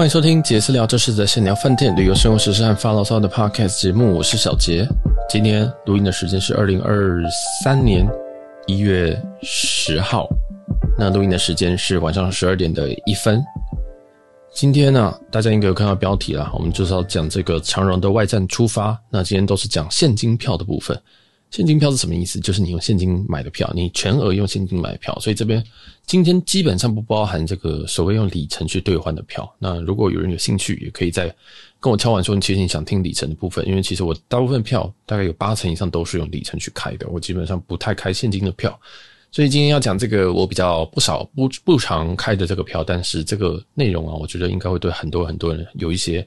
欢迎收听杰斯聊，这是在闲聊饭店、旅游、生活、时尚发牢骚的 Podcast 节目。我是小杰。今天录音的时间是二零二三年一月十号，那录音的时间是晚上十二点的一分。今天呢，大家应该有看到标题了，我们就是要讲这个长荣的外站出发。那今天都是讲现金票的部分。现金票是什么意思？就是你用现金买的票，你全额用现金买票，所以这边今天基本上不包含这个所谓用里程去兑换的票。那如果有人有兴趣，也可以在跟我敲完说，你其实你想听里程的部分，因为其实我大部分票大概有八成以上都是用里程去开的，我基本上不太开现金的票。所以今天要讲这个，我比较不少不不常开的这个票，但是这个内容啊，我觉得应该会对很多很多人有一些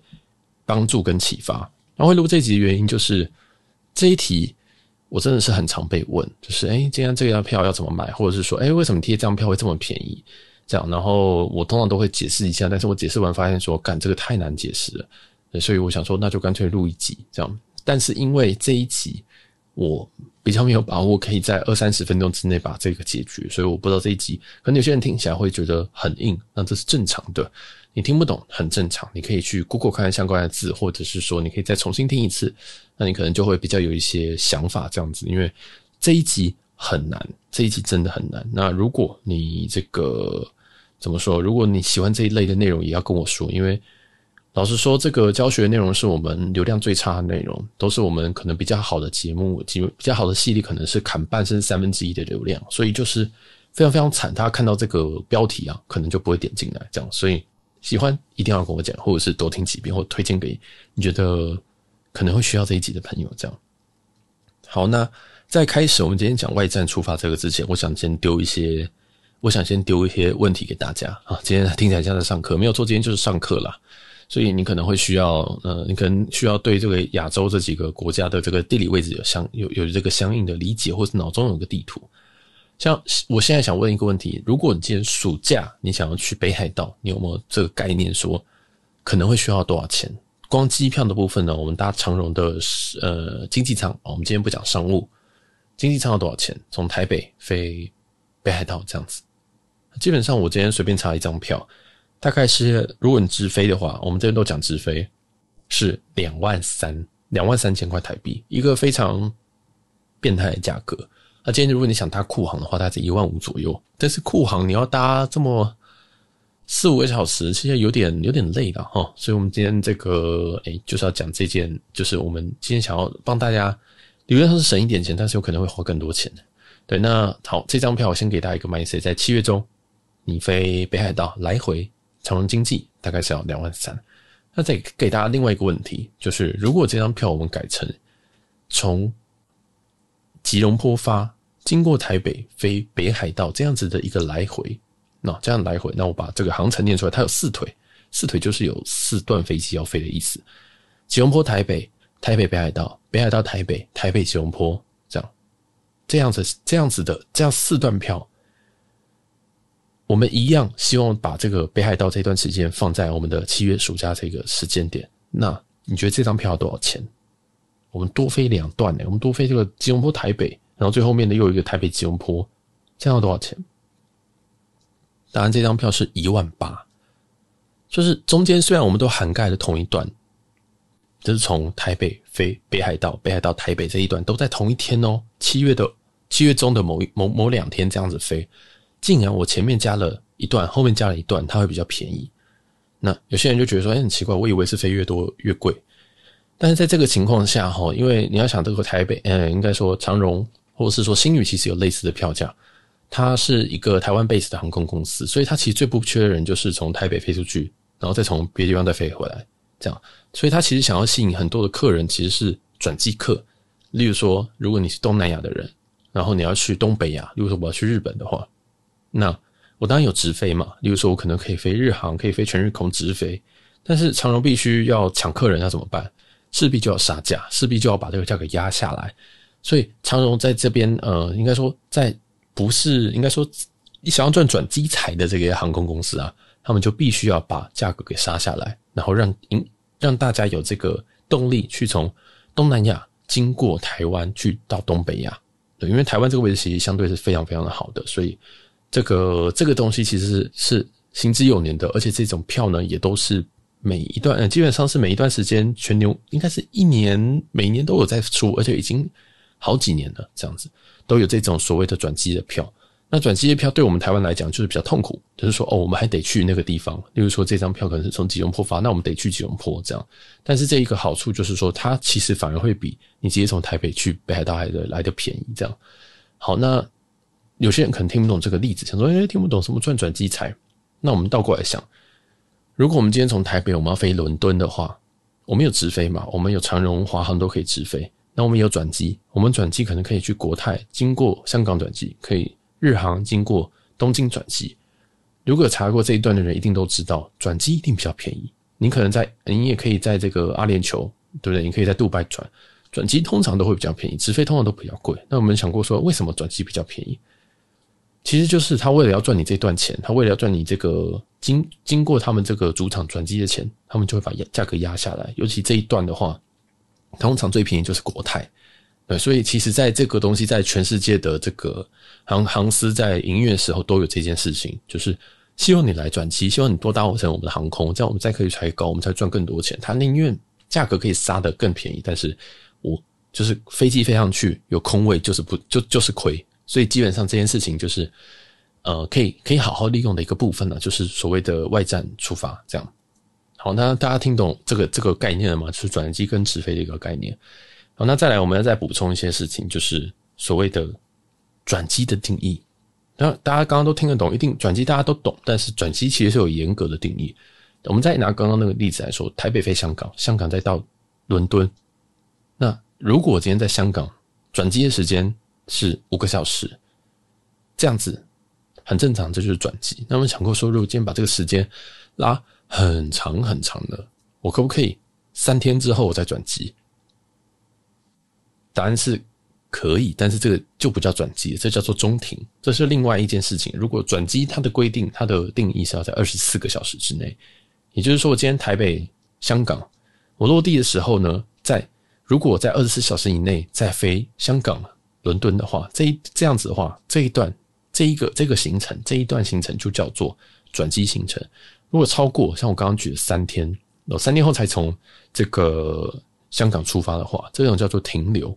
帮助跟启发。然后录这集的原因就是这一题。我真的是很常被问，就是哎，今天这张票要怎么买，或者是说哎，为什么贴这张票会这么便宜？这样，然后我通常都会解释一下，但是我解释完发现说，干，这个太难解释了，所以我想说那就干脆录一集这样。但是因为这一集我比较没有把握可以在二三十分钟之内把这个解决，所以我不知道这一集可能有些人听起来会觉得很硬，那这是正常的。你听不懂很正常，你可以去 Google 看看相关的字，或者是说你可以再重新听一次，那你可能就会比较有一些想法这样子。因为这一集很难，这一集真的很难。那如果你这个怎么说？如果你喜欢这一类的内容，也要跟我说。因为老实说，这个教学内容是我们流量最差的内容，都是我们可能比较好的节目，节比较好的系列，可能是砍半甚至三分之一的流量，所以就是非常非常惨。大家看到这个标题啊，可能就不会点进来，这样，所以。喜欢一定要跟我讲，或者是多听几遍，或推荐给你觉得可能会需要这一集的朋友。这样好，那在开始我们今天讲外战出发这个之前，我想先丢一些，我想先丢一些问题给大家啊。今天听起来像在上课，没有错，今天就是上课啦。所以你可能会需要，呃，你可能需要对这个亚洲这几个国家的这个地理位置有相有有这个相应的理解，或是脑中有个地图。像我现在想问一个问题：如果你今年暑假你想要去北海道，你有没有这个概念说可能会需要多少钱？光机票的部分呢？我们搭长荣的呃经济舱，我们今天不讲商务，经济舱要多少钱？从台北飞北海道这样子，基本上我今天随便查一张票，大概是如果你直飞的话，我们这边都讲直飞是两万三，两万三千块台币，一个非常变态的价格。那今天如果你想搭酷航的话，大概一万五左右。但是酷航你要搭这么四五个小时，其实有点有点累的哈。所以，我们今天这个哎，就是要讲这件，就是我们今天想要帮大家理论上是省一点钱，但是有可能会花更多钱的。对，那好，这张票我先给大家一个卖 t 在七月中你飞北海道来回长荣经济，大概是要两万三。那再给大家另外一个问题，就是如果这张票我们改成从。吉隆坡发，经过台北飞北海道这样子的一个来回，那这样来回，那我把这个航程念出来，它有四腿，四腿就是有四段飞机要飞的意思。吉隆坡、台北、台北、北海道、北海道、台北、台北、吉隆坡，这样这样子这样子的这样四段票，我们一样希望把这个北海道这段时间放在我们的七月暑假这个时间点。那你觉得这张票要多少钱？我们多飞两段呢？我们多飞这个吉隆坡台北，然后最后面的又一个台北吉隆坡，这样要多少钱？当然，这张票是一万八。就是中间虽然我们都涵盖了同一段，就是从台北飞北海道，北海道台北这一段都在同一天哦，七月的七月中的某一某某两天这样子飞，竟然我前面加了一段，后面加了一段，它会比较便宜。那有些人就觉得说，哎，很奇怪，我以为是飞越多越贵。但是在这个情况下，哈，因为你要想这个台北，呃，应该说长荣或者是说新宇其实有类似的票价，它是一个台湾 b a s e 的航空公司，所以它其实最不缺的人就是从台北飞出去，然后再从别的地方再飞回来，这样，所以它其实想要吸引很多的客人，其实是转机客。例如说，如果你是东南亚的人，然后你要去东北亚，如果说我要去日本的话，那我当然有直飞嘛，例如说我可能可以飞日航，可以飞全日空直飞，但是长荣必须要抢客人，要怎么办？势必就要杀价，势必就要把这个价格压下来。所以长荣在这边，呃，应该说在不是应该说你想要赚转机财的这些航空公司啊，他们就必须要把价格给杀下来，然后让营让大家有这个动力去从东南亚经过台湾去到东北亚。对，因为台湾这个位置其实相对是非常非常的好的，所以这个这个东西其实是是行之有年的，而且这种票呢也都是。每一段，呃，基本上是每一段时间，全牛应该是一年，每年都有在出，而且已经好几年了，这样子都有这种所谓的转机的票。那转机的票对我们台湾来讲就是比较痛苦，就是说，哦，我们还得去那个地方。例如说，这张票可能是从吉隆坡发，那我们得去吉隆坡这样。但是这一个好处就是说，它其实反而会比你直接从台北去北海道还的来的便宜。这样，好，那有些人可能听不懂这个例子，想说，哎，听不懂什么转转机财？那我们倒过来想。如果我们今天从台北，我们要飞伦敦的话，我们有直飞嘛？我们有长荣、华航都可以直飞。那我们有转机，我们转机可能可以去国泰，经过香港转机，可以日航经过东京转机。如果有查过这一段的人，一定都知道，转机一定比较便宜。你可能在，你也可以在这个阿联酋，对不对？你可以在杜拜转，转机通常都会比较便宜，直飞通常都比较贵。那我们想过说，为什么转机比较便宜？其实就是他为了要赚你这段钱，他为了要赚你这个经经过他们这个主场转机的钱，他们就会把压价格压下来。尤其这一段的话，通常最便宜就是国泰，对，所以其实在这个东西，在全世界的这个航航司在营的时候都有这件事情，就是希望你来转机，希望你多搭乘我们的航空，这样我们再可以抬高，我们才赚更多钱。他宁愿价格可以杀得更便宜，但是我就是飞机飞上去有空位，就是不就就是亏。所以基本上这件事情就是，呃，可以可以好好利用的一个部分呢，就是所谓的外站出发这样。好，那大家听懂这个这个概念了吗？就是转机跟直飞的一个概念。好，那再来我们要再补充一些事情，就是所谓的转机的定义。那大家刚刚都听得懂，一定转机大家都懂，但是转机其实是有严格的定义。我们再拿刚刚那个例子来说，台北飞香港，香港再到伦敦。那如果我今天在香港转机的时间。是五个小时，这样子很正常，这就是转机。那我们想过说，如果今天把这个时间拉很长很长的，我可不可以三天之后我再转机？答案是可以，但是这个就不叫转机这叫做中停，这是另外一件事情。如果转机它的规定，它的定义是要在二十四个小时之内，也就是说，我今天台北香港，我落地的时候呢，在如果我在二十四小时以内再飞香港伦敦的话，这一这样子的话，这一段这一个这个行程，这一段行程就叫做转机行程。如果超过像我刚刚举的三天，哦，三天后才从这个香港出发的话，这种叫做停留。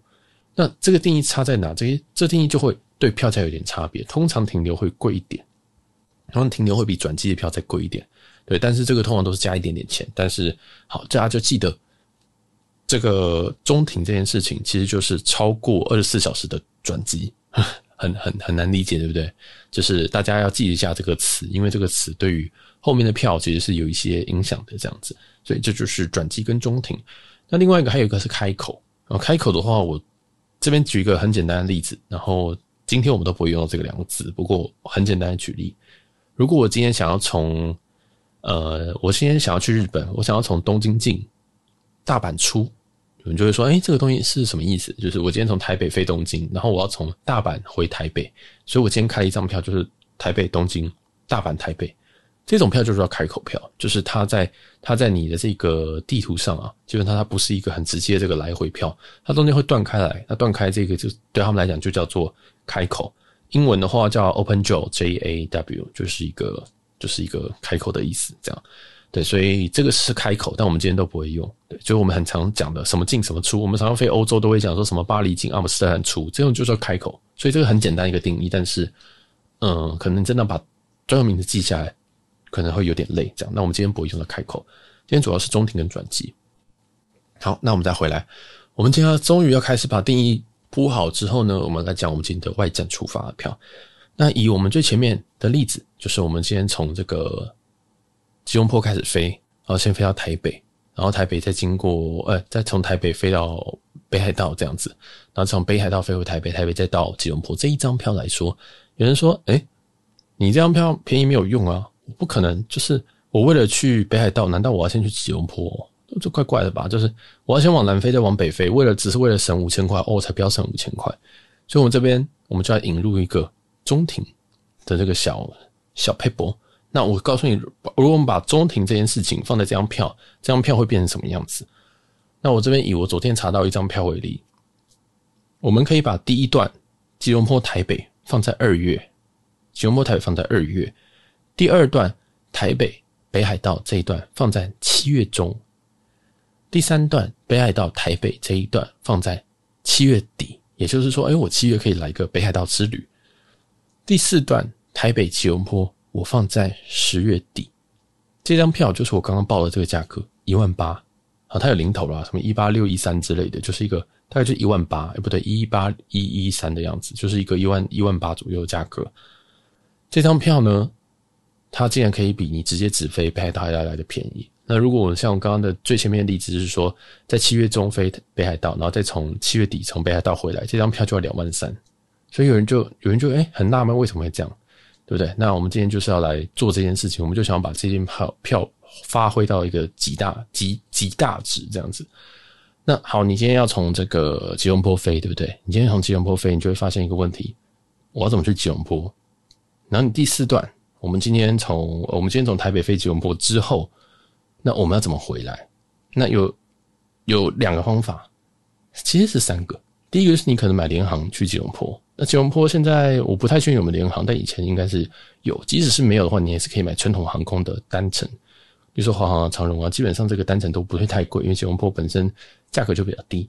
那这个定义差在哪？这些这定义就会对票价有点差别。通常停留会贵一点，通常停留会比转机的票再贵一点。对，但是这个通常都是加一点点钱。但是好，大家就记得。这个中庭这件事情，其实就是超过二十四小时的转机，很很很难理解，对不对？就是大家要记一下这个词，因为这个词对于后面的票其实是有一些影响的，这样子。所以这就是转机跟中庭。那另外一个还有一个是开口啊，开口的话，我这边举一个很简单的例子。然后今天我们都不会用到这个两个字，不过很简单的举例，如果我今天想要从呃，我今天想要去日本，我想要从东京进，大阪出。你就会说，哎，这个东西是什么意思？就是我今天从台北飞东京，然后我要从大阪回台北，所以我今天开了一张票，就是台北东京、大阪台北这种票就是要开口票，就是它在它在你的这个地图上啊，基本上它不是一个很直接这个来回票，它中间会断开来，那断开这个就对他们来讲就叫做开口，英文的话叫 open jaw，j a w，就是一个就是一个开口的意思，这样。对，所以这个是开口，但我们今天都不会用。对，就是我们很常讲的什么进什么出，我们常常飞欧洲都会讲说什么巴黎进，阿姆斯特丹出，这种就说开口。所以这个很简单一个定义，但是，嗯，可能真的把专用名词记下来可能会有点累。这样，那我们今天不会用到开口，今天主要是中庭跟转机。好，那我们再回来，我们今天终于要开始把定义铺好之后呢，我们来讲我们今天的外站出发的票。那以我们最前面的例子，就是我们今天从这个。吉隆坡开始飞，然后先飞到台北，然后台北再经过，呃，再从台北飞到北海道这样子，然后从北海道飞回台北，台北再到吉隆坡这一张票来说，有人说：“哎，你这张票便宜没有用啊？不可能，就是我为了去北海道，难道我要先去吉隆坡？这怪怪的吧？就是我要先往南飞，再往北飞，为了只是为了省五千块哦，才不要省五千块。所以，我们这边我们就要引入一个中庭的这个小小 paper。那我告诉你，如果我们把中庭这件事情放在这张票，这张票会变成什么样子？那我这边以我昨天查到一张票为例，我们可以把第一段吉隆坡台北放在二月，吉隆坡台北放在二月，第二段台北北海道这一段放在七月中，第三段北海道台北这一段放在七月底，也就是说，哎，我七月可以来个北海道之旅。第四段台北吉隆坡。我放在十月底，这张票就是我刚刚报的这个价格一万八，啊，它有零头了，什么一八六一三之类的，就是一个大概就一万八，哎不对，一八一一三的样子，就是一个一万一万八左右的价格。这张票呢，它竟然可以比你直接直飞北海道要来的便宜。那如果我像我刚刚的最前面的例子是说，在七月中飞北海道，然后再从七月底从北海道回来，这张票就要两万三。所以有人就有人就哎很纳闷为什么会这样。对不对？那我们今天就是要来做这件事情，我们就想把这件票票发挥到一个极大极极大值这样子。那好，你今天要从这个吉隆坡飞，对不对？你今天从吉隆坡飞，你就会发现一个问题：我要怎么去吉隆坡？然后你第四段，我们今天从我们今天从台北飞吉隆坡之后，那我们要怎么回来？那有有两个方法，其实是三个。第一个是你可能买联行去吉隆坡，那吉隆坡现在我不太确定有没有联行，但以前应该是有。即使是没有的话，你也是可以买传统航空的单程，比如说华航、长荣啊，基本上这个单程都不会太贵，因为吉隆坡本身价格就比较低。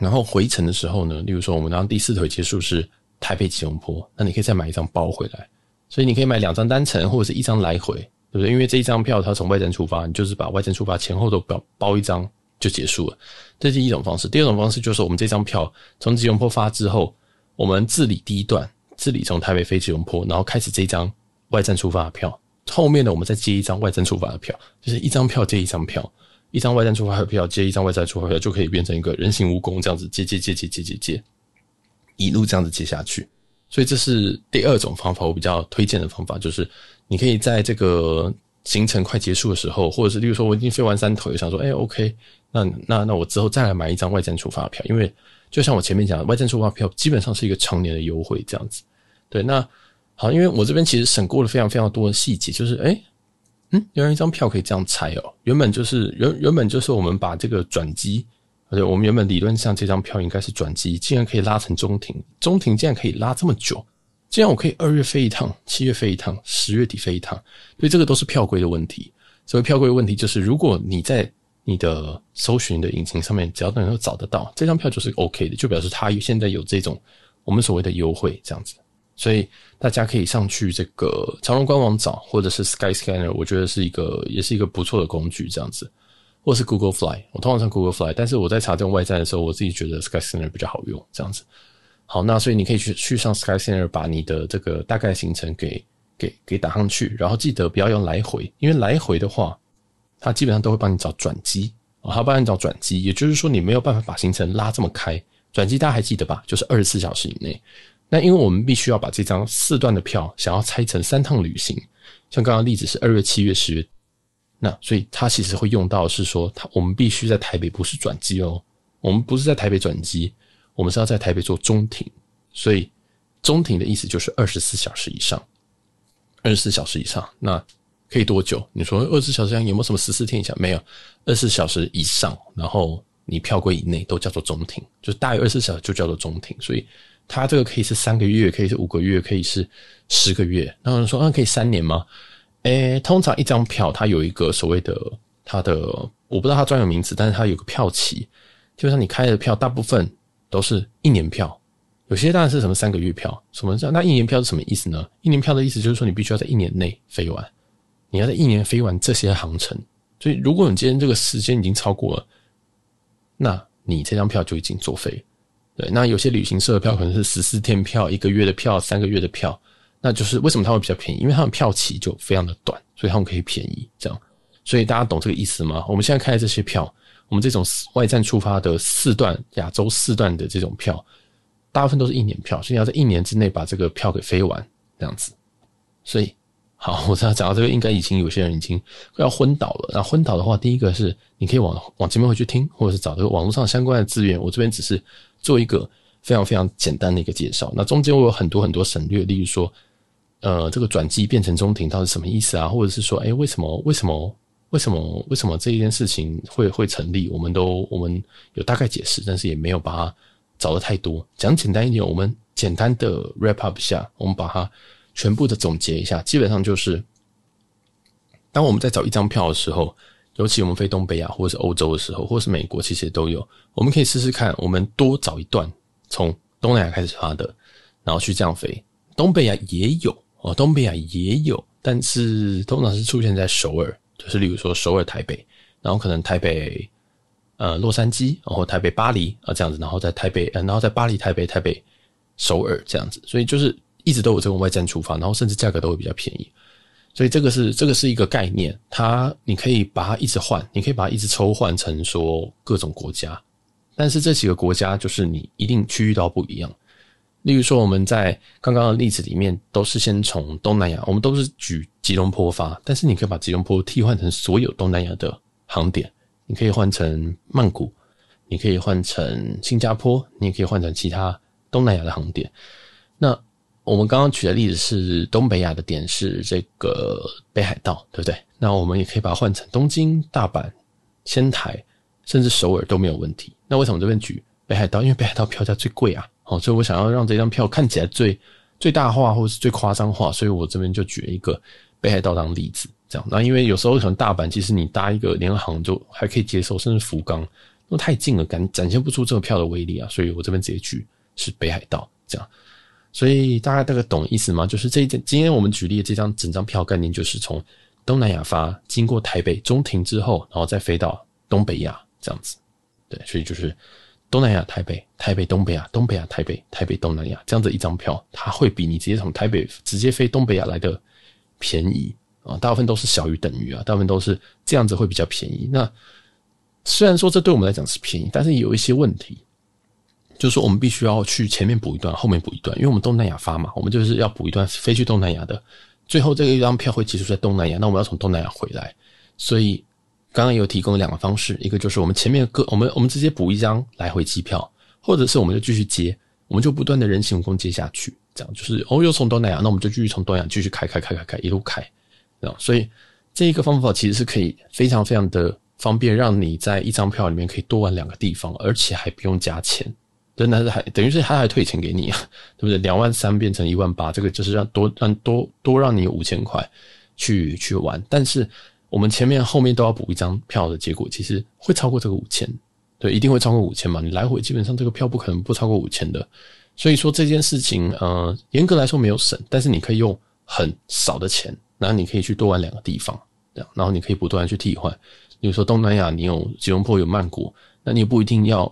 然后回程的时候呢，例如说我们然后第四腿结束是台北吉隆坡，那你可以再买一张包回来，所以你可以买两张单程或者是一张来回，对不对？因为这一张票它从外站出发，你就是把外站出发前后都包包一张。就结束了，这是一种方式。第二种方式就是，我们这张票从吉隆坡发之后，我们自理第一段，自理从台北飞吉隆坡，然后开始这张外站出发的票。后面呢，我们再接一张外站出发的票，就是一张票接一张票，一张外站出发的票接一张外站出发的票，就可以变成一个人形蜈蚣这样子接接接接接接接，一路这样子接下去。所以这是第二种方法，我比较推荐的方法，就是你可以在这个行程快结束的时候，或者是例如说我已经飞完三头，也想说，哎，OK。那那那我之后再来买一张外站出发票，因为就像我前面讲，外站出发票基本上是一个常年的优惠这样子。对，那好，因为我这边其实审过了非常非常多的细节，就是哎，嗯，原来一张票可以这样拆哦。原本就是原原本就是我们把这个转机，而且我们原本理论上这张票应该是转机，竟然可以拉成中庭，中庭竟然可以拉这么久，竟然我可以二月飞一趟，七月飞一趟，十月底飞一趟，所以这个都是票规的问题。所谓票规的问题就是，如果你在你的搜寻的引擎上面，只要能够找得到这张票就是 O.K. 的，就表示它现在有这种我们所谓的优惠这样子。所以大家可以上去这个长隆官网找，或者是 Sky Scanner，我觉得是一个也是一个不错的工具这样子，或是 Google Fly。我通常上 Google Fly，但是我在查这种外站的时候，我自己觉得 Sky Scanner 比较好用这样子。好，那所以你可以去去上 Sky Scanner 把你的这个大概行程给给给打上去，然后记得不要用来回，因为来回的话。他基本上都会帮你找转机他帮你找转机，也就是说你没有办法把行程拉这么开。转机大家还记得吧？就是二十四小时以内。那因为我们必须要把这张四段的票想要拆成三趟旅行，像刚刚例子是二月、七月、十月，那所以他其实会用到是说，他我们必须在台北不是转机哦，我们不是在台北转机，我们是要在台北做中停，所以中停的意思就是二十四小时以上，二十四小时以上那。可以多久？你说二十四小时有没有什么十四天以下？没有，二十四小时以上，然后你票柜以内都叫做中停，就大于二十四小时就叫做中停。所以它这个可以是三个月，可以是五个月，可以是十个月。那有人说，那可以三年吗？哎，通常一张票它有一个所谓的它的，我不知道它专有名词，但是它有个票期。基本上你开的票大部分都是一年票，有些当然是什么三个月票，什么叫那一年票是什么意思呢？一年票的意思就是说你必须要在一年内飞完。你要在一年飞完这些航程，所以如果你今天这个时间已经超过了，那你这张票就已经作废。对，那有些旅行社的票可能是十四天票、一个月的票、三个月的票，那就是为什么他会比较便宜？因为他们的票期就非常的短，所以他们可以便宜这样。所以大家懂这个意思吗？我们现在开的这些票，我们这种外站出发的四段亚洲四段的这种票，大部分都是一年票，所以要在一年之内把这个票给飞完这样子。所以。好，我知道讲到这边，应该已经有些人已经要昏倒了。那昏倒的话，第一个是你可以往往前面回去听，或者是找这个网络上相关的资源。我这边只是做一个非常非常简单的一个介绍。那中间我有很多很多省略，例如说，呃，这个转机变成中庭到底什么意思啊？或者是说，哎，为什么为什么为什么为什么这一件事情会会成立？我们都我们有大概解释，但是也没有把它找的太多。讲简单一点，我们简单的 wrap up 一下，我们把它。全部的总结一下，基本上就是，当我们在找一张票的时候，尤其我们飞东北亚或者是欧洲的时候，或是美国，其实都有，我们可以试试看，我们多找一段从东南亚开始发的，然后去这样飞。东北亚也有哦，东北亚也有，但是通常是出现在首尔，就是例如说首尔、台北，然后可能台北，呃，洛杉矶，然后台北、巴黎啊这样子，然后在台北，然后在巴黎、台北、台北、首尔这样子，所以就是。一直都有这个外站出发，然后甚至价格都会比较便宜，所以这个是这个是一个概念，它你可以把它一直换，你可以把它一直抽换成说各种国家，但是这几个国家就是你一定区域到不一样。例如说我们在刚刚的例子里面都是先从东南亚，我们都是举吉隆坡发，但是你可以把吉隆坡替换成所有东南亚的航点，你可以换成曼谷，你可以换成新加坡，你也可以换成其他东南亚的航点。我们刚刚举的例子是东北亚的点是这个北海道，对不对？那我们也可以把它换成东京、大阪、仙台，甚至首尔都没有问题。那为什么这边举北海道？因为北海道票价最贵啊，哦，所以我想要让这张票看起来最最大化或是最夸张化，所以我这边就举了一个北海道当例子，这样。那因为有时候可能大阪其实你搭一个联航就还可以接受，甚至福冈，因为太近了，感展现不出这个票的威力啊，所以我这边直接举是北海道这样。所以大家大概懂意思吗？就是这件今天我们举例的这张整张票概念，就是从东南亚发，经过台北中停之后，然后再飞到东北亚这样子。对，所以就是东南亚台北、台北东北亚、东北亚台北、台北东南亚这样子一张票，它会比你直接从台北直接飞东北亚来的便宜啊。大部分都是小于等于啊，大部分都是这样子会比较便宜。那虽然说这对我们来讲是便宜，但是有一些问题。就是说，我们必须要去前面补一段，后面补一段，因为我们东南亚发嘛，我们就是要补一段飞去东南亚的。最后这一张票会结束在东南亚，那我们要从东南亚回来，所以刚刚有提供两个方式，一个就是我们前面各我们我们直接补一张来回机票，或者是我们就继续接，我们就不断的人形蜈蚣接下去，这样就是哦又从东南亚，那我们就继续从东南亚继续开开开开开一路开，这样，所以这一个方法其实是可以非常非常的方便，让你在一张票里面可以多玩两个地方，而且还不用加钱。真的是还等于是他还退钱给你，对不对？两万三变成一万八，这个就是让多让多多让你五千块去去玩。但是我们前面后面都要补一张票的结果，其实会超过这个五千，对，一定会超过五千嘛？你来回基本上这个票不可能不超过五千的。所以说这件事情，呃，严格来说没有省，但是你可以用很少的钱，然后你可以去多玩两个地方，然后你可以不断去替换。比如说东南亚，你有吉隆坡，有曼谷，那你不一定要。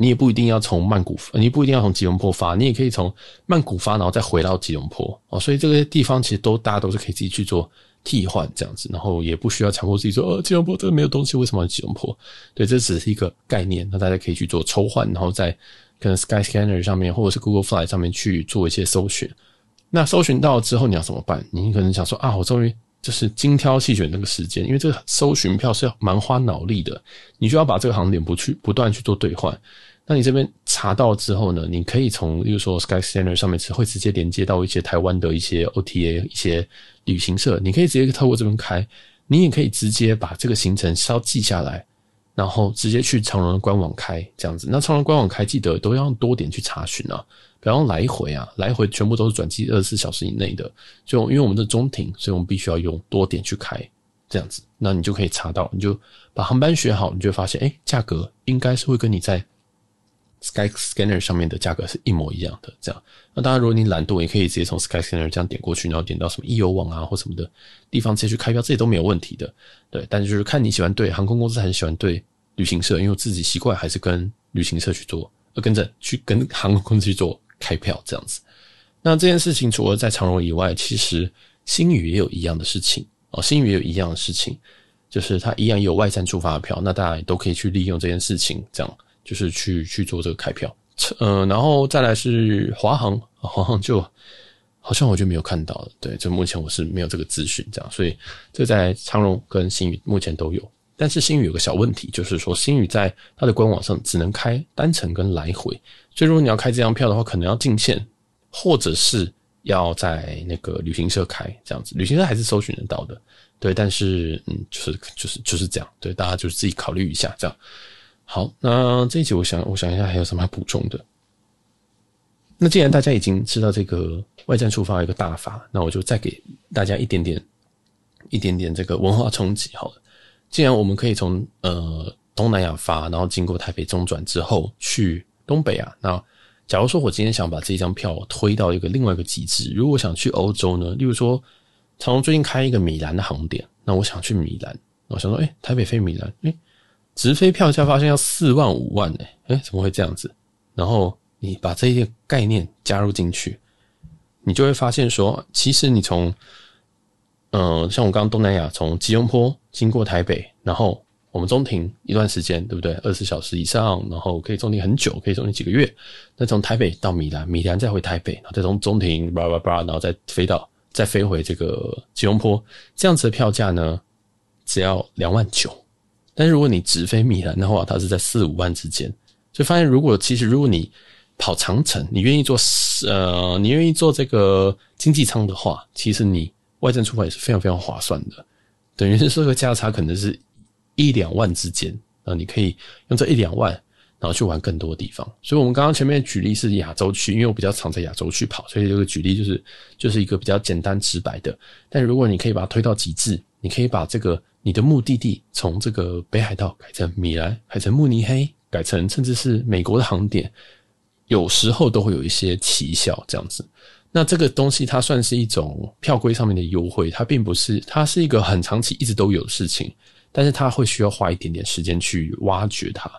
你也不一定要从曼谷，你不一定要从吉隆坡发，你也可以从曼谷发，然后再回到吉隆坡哦。所以这个地方其实都大家都是可以自己去做替换这样子，然后也不需要强迫自己说哦，吉隆坡这个没有东西，为什么要吉隆坡？对，这只是一个概念，那大家可以去做抽换，然后在可能 Sky Scanner 上面或者是 Google Flight 上面去做一些搜寻。那搜寻到之后你要怎么办？你可能想说啊，我终于。就是精挑细选那个时间，因为这个搜寻票是要蛮花脑力的，你就要把这个航点不去不断去做兑换。那你这边查到之后呢，你可以从，例如说 Sky Scanner 上面会直接连接到一些台湾的一些 OTA 一些旅行社，你可以直接透过这边开，你也可以直接把这个行程稍记下来，然后直接去长荣的官网开这样子。那长荣官网开记得都要多点去查询啊，不要来回啊，来回全部都是转机，二十四小时以内的。就因为我们是中停，所以我们必须要用多点去开这样子。那你就可以查到，你就把航班学好，你就会发现，哎，价格应该是会跟你在 Skyscanner 上面的价格是一模一样的。这样，那当然，如果你懒惰，也可以直接从 Skyscanner 这样点过去，然后点到什么易游网啊或什么的地方直接去开票，这些都没有问题的。对，但是就是看你喜欢对航空公司还是喜欢对旅行社，因为我自己习惯还是跟旅行社去做，跟着去跟航空公司去做。开票这样子，那这件事情除了在长荣以外，其实新宇也有一样的事情哦，新宇也有一样的事情，就是它一样有外站出发票，那大家都可以去利用这件事情，这样就是去去做这个开票。嗯，然后再来是华航，华航就好像我就没有看到了，对，就目前我是没有这个资讯，这样，所以这在长荣跟新宇目前都有。但是星宇有个小问题，就是说星宇在它的官网上只能开单程跟来回，所以如果你要开这张票的话，可能要进线，或者是要在那个旅行社开这样子，旅行社还是搜寻得到的。对，但是嗯，就是就是就是这样，对大家就是自己考虑一下这样。好，那这一集我想我想一下还有什么要补充的。那既然大家已经知道这个外战触发一个大法，那我就再给大家一点点一点点这个文化冲击好了。既然我们可以从呃东南亚发，然后经过台北中转之后去东北啊，那假如说我今天想把这一张票推到一个另外一个极致，如果我想去欧洲呢，例如说长隆最近开一个米兰的航点，那我想去米兰，我想说，哎，台北飞米兰，哎，直飞票价发现要四万五万，哎，哎，怎么会这样子？然后你把这些概念加入进去，你就会发现说，其实你从嗯，像我刚东南亚从吉隆坡经过台北，然后我们中停一段时间，对不对？二十小时以上，然后可以中停很久，可以中停几个月。那从台北到米兰，米兰再回台北，再从中停叭叭叭，然后再飞到再飞回这个吉隆坡，这样子的票价呢，只要两万九。但是如果你直飞米兰的话，它是在四五万之间。就发现，如果其实如果你跑长城，你愿意坐呃，你愿意坐这个经济舱的话，其实你。外站出发也是非常非常划算的，等于是这个价差可能是一两万之间啊，你可以用这一两万，然后去玩更多地方。所以，我们刚刚前面举例是亚洲区，因为我比较常在亚洲区跑，所以这个举例就是就是一个比较简单直白的。但如果你可以把它推到极致，你可以把这个你的目的地从这个北海道改成米兰，改成慕尼黑，改成甚至是美国的航点，有时候都会有一些奇效这样子。那这个东西它算是一种票规上面的优惠，它并不是，它是一个很长期一直都有的事情，但是它会需要花一点点时间去挖掘它，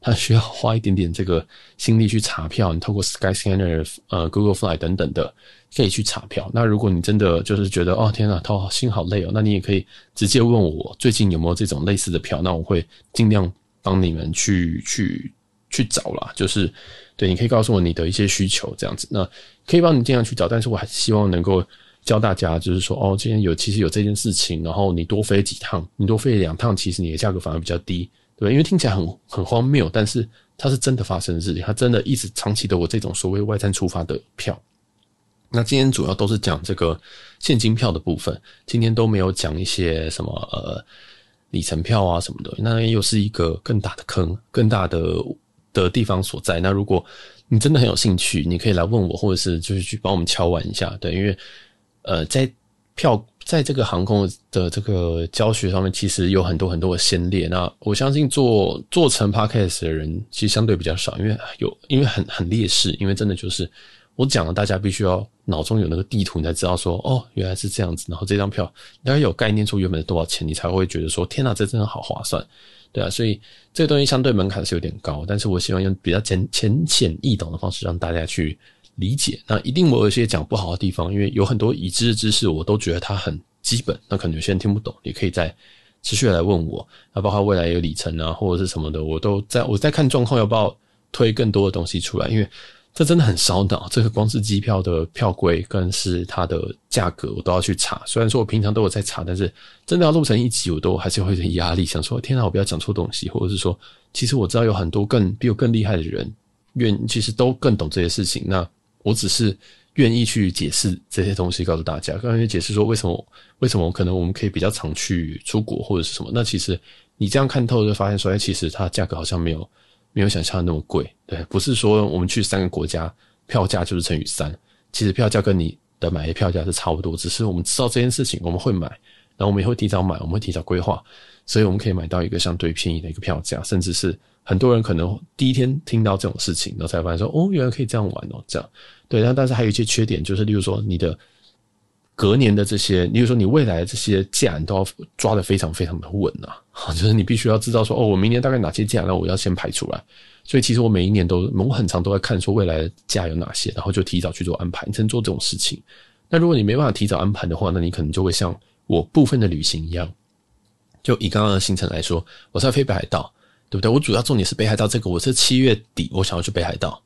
它需要花一点点这个心力去查票。你透过 Skyscanner、呃 Google Fly 等等的可以去查票。那如果你真的就是觉得哦天呐，掏心好累哦，那你也可以直接问我最近有没有这种类似的票，那我会尽量帮你们去去去找啦，就是。对，你可以告诉我你的一些需求，这样子，那可以帮你尽量去找。但是，我还是希望能够教大家，就是说，哦，今天有其实有这件事情，然后你多飞几趟，你多飞两趟，其实你的价格反而比较低，对吧？因为听起来很很荒谬，但是它是真的发生的事情，它真的一直长期的我这种所谓外站出发的票。那今天主要都是讲这个现金票的部分，今天都没有讲一些什么呃里程票啊什么的，那又是一个更大的坑，更大的。的地方所在。那如果你真的很有兴趣，你可以来问我，或者是就是去帮我们敲完一下，对。因为，呃，在票在这个航空的这个教学上面，其实有很多很多的先烈。那我相信做做成 podcast 的人，其实相对比较少，因为有因为很很劣势，因为真的就是。我讲了，大家必须要脑中有那个地图，你才知道说，哦，原来是这样子。然后这张票你要有概念，出原本的多少钱，你才会觉得说，天哪，这真的好划算，对啊。所以这个东西相对门槛是有点高，但是我希望用比较浅浅显易懂的方式让大家去理解。那一定我有些讲不好的地方，因为有很多已知的知识，我都觉得它很基本，那可能有些人听不懂，也可以再持续来问我。那包括未来有里程啊，或者是什么的，我都在，我在看状况，要不要推更多的东西出来，因为。这真的很烧脑。这个光是机票的票规，更是它的价格，我都要去查。虽然说我平常都有在查，但是真的要录成一集，我都还是会有点压力，想说天啊，我不要讲错东西，或者是说，其实我知道有很多更比我更厉害的人，愿其实都更懂这些事情。那我只是愿意去解释这些东西，告诉大家。刚才解释说为什么为什么可能我们可以比较常去出国或者是什么？那其实你这样看透，就发现说，哎，其实它价格好像没有。没有想象的那么贵，对，不是说我们去三个国家票价就是乘以三，其实票价跟你的买票票价是差不多，只是我们知道这件事情，我们会买，然后我们也会提早买，我们会提早规划，所以我们可以买到一个相对便宜的一个票价，甚至是很多人可能第一天听到这种事情，然后才发现说，哦，原来可以这样玩哦，这样，对，但但是还有一些缺点，就是例如说你的。隔年的这些，你比如说你未来的这些价，你都要抓得非常非常的稳啊！就是你必须要知道说，哦，我明年大概哪些价，那我要先排出来。所以其实我每一年都，我很长都在看说未来的价有哪些，然后就提早去做安排。你曾做这种事情？那如果你没办法提早安排的话，那你可能就会像我部分的旅行一样，就以刚刚的行程来说，我在飞北海道，对不对？我主要重点是北海道这个，我是七月底我想要去北海道，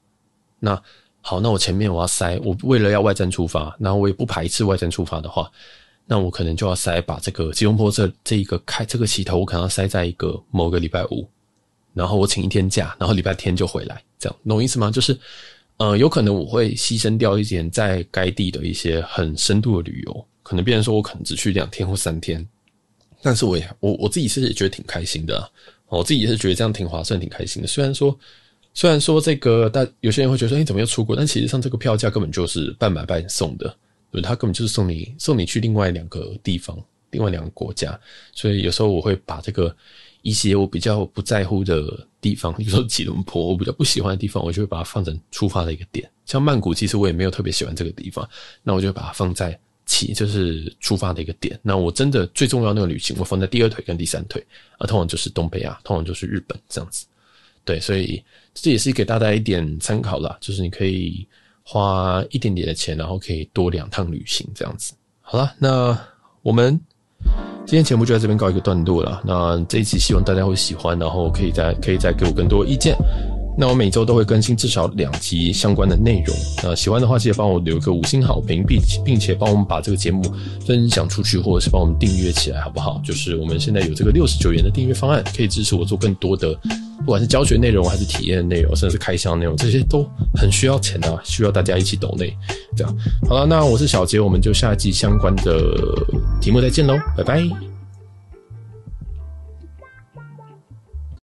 那。好，那我前面我要塞，我为了要外战出发，然后我也不排斥外战出发的话，那我可能就要塞把这个吉隆坡这这一个开这个起头，我可能要塞在一个某个礼拜五，然后我请一天假，然后礼拜天就回来，这样懂意思吗？就是，呃，有可能我会牺牲掉一点在该地的一些很深度的旅游，可能别人说我可能只去两天或三天，但是我也我我自己是也觉得挺开心的，我自己也是觉得这样挺划算、挺开心的，虽然说。虽然说这个，但有些人会觉得说，哎，怎么又出国？但其实上，这个票价根本就是半买半送的，对，他根本就是送你送你去另外两个地方，另外两个国家。所以有时候我会把这个一些我比较不在乎的地方，比如说吉隆坡，我比较不喜欢的地方，我就会把它放成出发的一个点。像曼谷，其实我也没有特别喜欢这个地方，那我就把它放在起，就是出发的一个点。那我真的最重要那个旅行，我放在第二腿跟第三腿，啊，通常就是东北亚，通常就是日本这样子。对，所以这也是给大家一点参考啦，就是你可以花一点点的钱，然后可以多两趟旅行这样子。好了，那我们今天节目就在这边告一个段落了。那这一期希望大家会喜欢，然后可以再可以再给我更多意见。那我每周都会更新至少两集相关的内容。那喜欢的话，记得帮我留个五星好评，并并且帮我们把这个节目分享出去，或者是帮我们订阅起来，好不好？就是我们现在有这个六十九元的订阅方案，可以支持我做更多的，不管是教学内容还是体验内容，甚至是开箱内容，这些都很需要钱啊，需要大家一起抖内。这样好了，那我是小杰，我们就下一季相关的题目再见喽，拜拜。